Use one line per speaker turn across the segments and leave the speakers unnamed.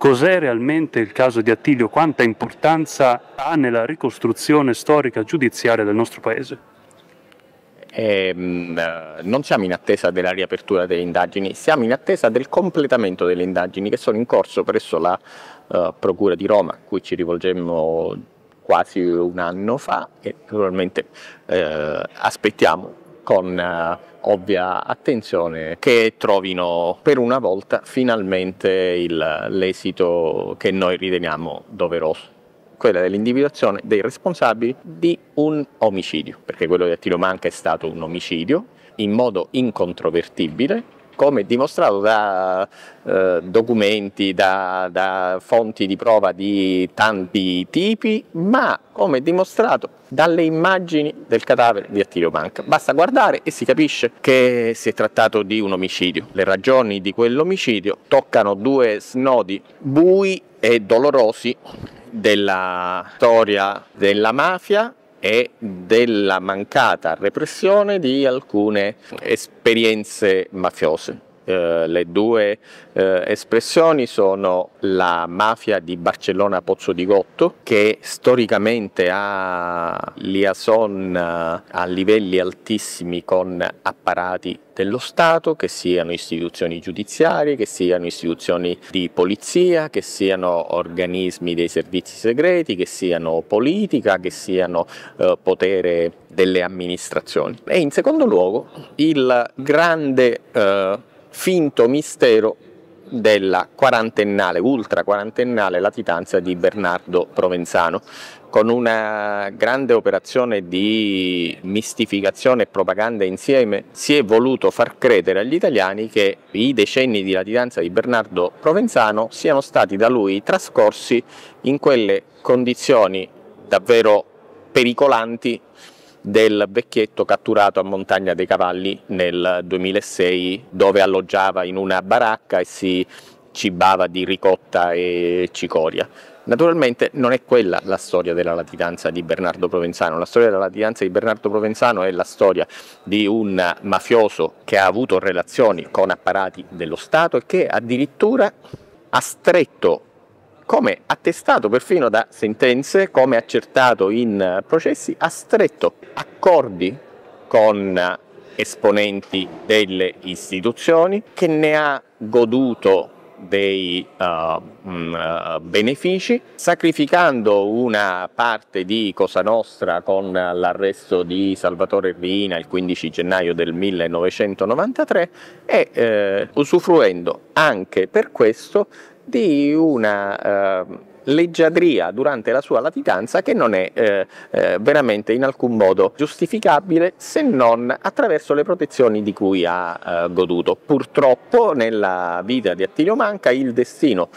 cos'è realmente il caso di Attilio, quanta importanza ha nella ricostruzione storica giudiziaria del nostro Paese? Ehm, eh, non siamo in attesa della riapertura delle indagini, siamo in attesa del completamento delle indagini che sono in corso presso la eh, Procura di Roma, a cui ci rivolgemmo quasi un anno fa e naturalmente eh, aspettiamo con eh, ovvia attenzione che trovino per una volta finalmente l'esito che noi riteniamo doveroso quella dell'individuazione dei responsabili di un omicidio, perché quello di Attilio Manca è stato un omicidio in modo incontrovertibile come dimostrato da eh, documenti, da, da fonti di prova di tanti tipi, ma come dimostrato dalle immagini del cadavere di Attilio Manca. Basta guardare e si capisce che si è trattato di un omicidio. Le ragioni di quell'omicidio toccano due snodi bui e dolorosi della storia della mafia e della mancata repressione di alcune esperienze mafiose. Eh, le due eh, espressioni sono la mafia di Barcellona Pozzo di Gotto che storicamente ha liaison eh, a livelli altissimi con apparati dello Stato, che siano istituzioni giudiziarie, che siano istituzioni di polizia, che siano organismi dei servizi segreti, che siano politica, che siano eh, potere delle amministrazioni. E in secondo luogo il grande eh, finto mistero della quarantennale, ultra quarantennale latitanza di Bernardo Provenzano, con una grande operazione di mistificazione e propaganda insieme si è voluto far credere agli italiani che i decenni di latitanza di Bernardo Provenzano siano stati da lui trascorsi in quelle condizioni davvero pericolanti del vecchietto catturato a Montagna dei Cavalli nel 2006 dove alloggiava in una baracca e si cibava di ricotta e cicoria. Naturalmente non è quella la storia della latitanza di Bernardo Provenzano, la storia della latitanza di Bernardo Provenzano è la storia di un mafioso che ha avuto relazioni con apparati dello Stato e che addirittura ha stretto come attestato perfino da sentenze, come accertato in eh, processi, ha stretto accordi con eh, esponenti delle istituzioni, che ne ha goduto dei uh, eh, mh, mm, benefici, sacrificando una parte di Cosa Nostra con l'arresto di Salvatore Rina il 15 gennaio del 1993 e eh, usufruendo anche per questo di una ehm, leggiadria durante la sua latitanza che non è eh, eh, veramente in alcun modo giustificabile se non attraverso le protezioni di cui ha eh, goduto. Purtroppo nella vita di Attilio Manca il destino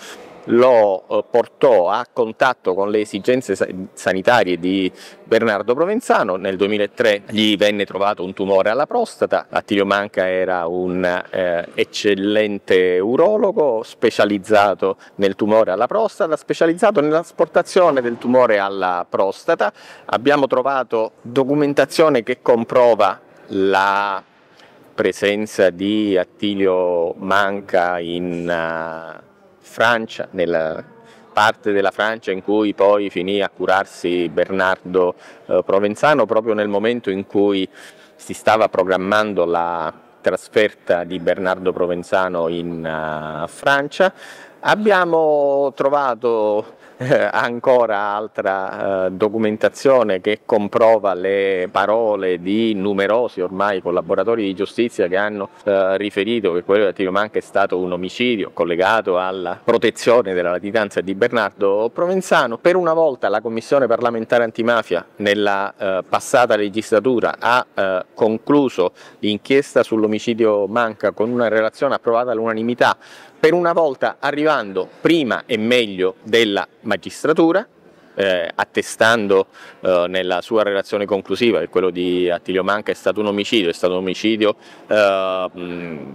lo eh, portò a contatto con le esigenze sanitarie di Bernardo Provenzano. Nel 2003 gli venne trovato un tumore alla prostata. Attilio Manca era un eh, eccellente urologo specializzato nel tumore alla prostata, specializzato nell'asportazione del tumore alla prostata. Abbiamo trovato documentazione che comprova la presenza di Attilio Manca in uh, Francia, nella parte della Francia in cui poi finì a curarsi Bernardo eh, Provenzano proprio nel momento in cui si stava programmando la trasferta di Bernardo Provenzano in uh, Francia. Abbiamo trovato eh, ancora altra eh, documentazione che comprova le parole di numerosi ormai collaboratori di giustizia che hanno eh, riferito che quello di Attilio Manca è stato un omicidio collegato alla protezione della latitanza di Bernardo Provenzano. Per una volta la Commissione parlamentare antimafia nella eh, passata legislatura ha eh, concluso l'inchiesta sull'omicidio Manca con una relazione approvata all'unanimità per una volta arrivando prima e meglio della magistratura, eh, attestando eh, nella sua relazione conclusiva che quello di Attilio Manca è stato un omicidio, è stato un omicidio eh,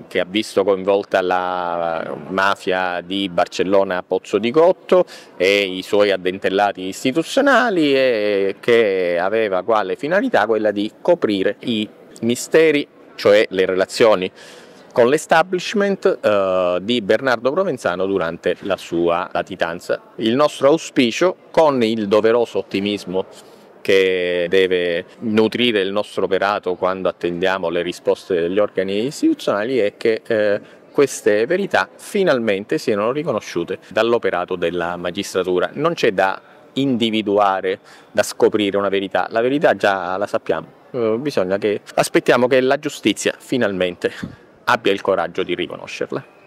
che ha visto coinvolta la mafia di Barcellona Pozzo di Gotto e i suoi addentellati istituzionali e che aveva quale finalità quella di coprire i misteri, cioè le relazioni con l'establishment eh, di Bernardo Provenzano durante la sua latitanza. Il nostro auspicio, con il doveroso ottimismo che deve nutrire il nostro operato quando attendiamo le risposte degli organi istituzionali, è che eh, queste verità finalmente siano riconosciute dall'operato della magistratura. Non c'è da individuare, da scoprire una verità, la verità già la sappiamo, eh, bisogna che aspettiamo che la giustizia finalmente abbia il coraggio di riconoscerle.